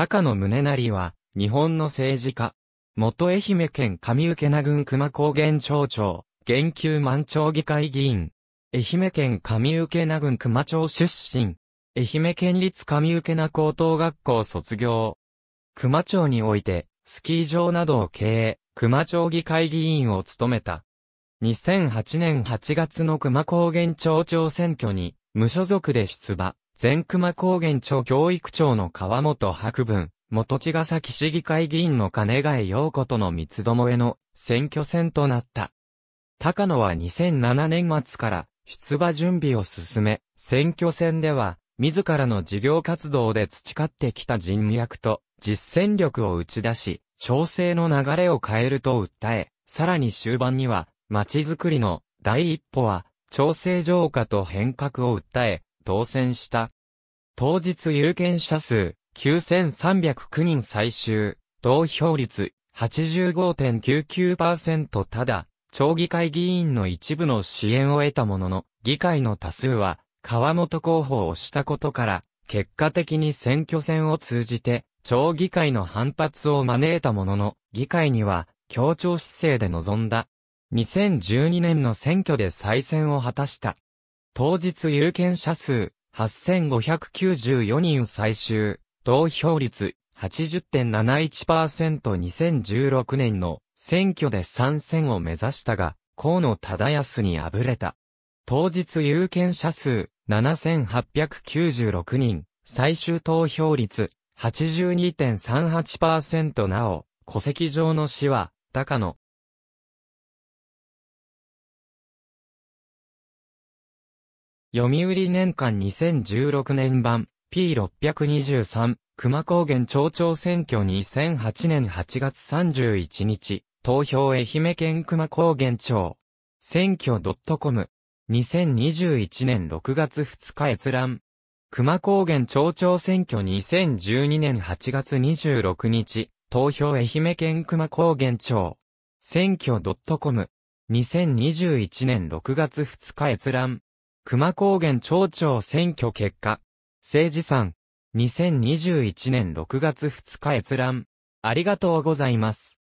高野宗成は、日本の政治家。元愛媛県上受名郡熊高原町長、現旧満町議会議員。愛媛県上受名郡熊町出身。愛媛県立上受名高等学校卒業。熊町において、スキー場などを経営、熊町議会議員を務めた。2008年8月の熊高原町長選挙に、無所属で出馬。全熊高原町教育長の川本博文、元茅ヶ崎市議会議員の金貝陽子との三つどもえの選挙戦となった。高野は2007年末から出馬準備を進め、選挙戦では、自らの事業活動で培ってきた人脈と実践力を打ち出し、調整の流れを変えると訴え、さらに終盤には、街づくりの第一歩は、調整浄化と変革を訴え、当選した。当日有権者数9309人最終、投票率85.99%ただ、町議会議員の一部の支援を得たものの、議会の多数は、川本候補をしたことから、結果的に選挙戦を通じて、町議会の反発を招いたものの、議会には、協調姿勢で臨んだ。2012年の選挙で再選を果たした。当日有権者数、8594人最終、投票率80.71%。2016年の選挙で参戦を目指したが、河野忠康に敗れた。当日有権者数、7896人、最終投票率82.38%なお、戸籍上の死は、高野、読売年間2016年版 P623 熊高原町長選挙2008年8月31日投票愛媛県熊高原町選挙 .com 2021年6月2日閲覧熊高原町長選挙2012年8月26日投票愛媛県熊高原町選挙 .com2021 年6月2日閲覧熊高原町長選挙結果。政治さん。2021年6月2日閲覧。ありがとうございます。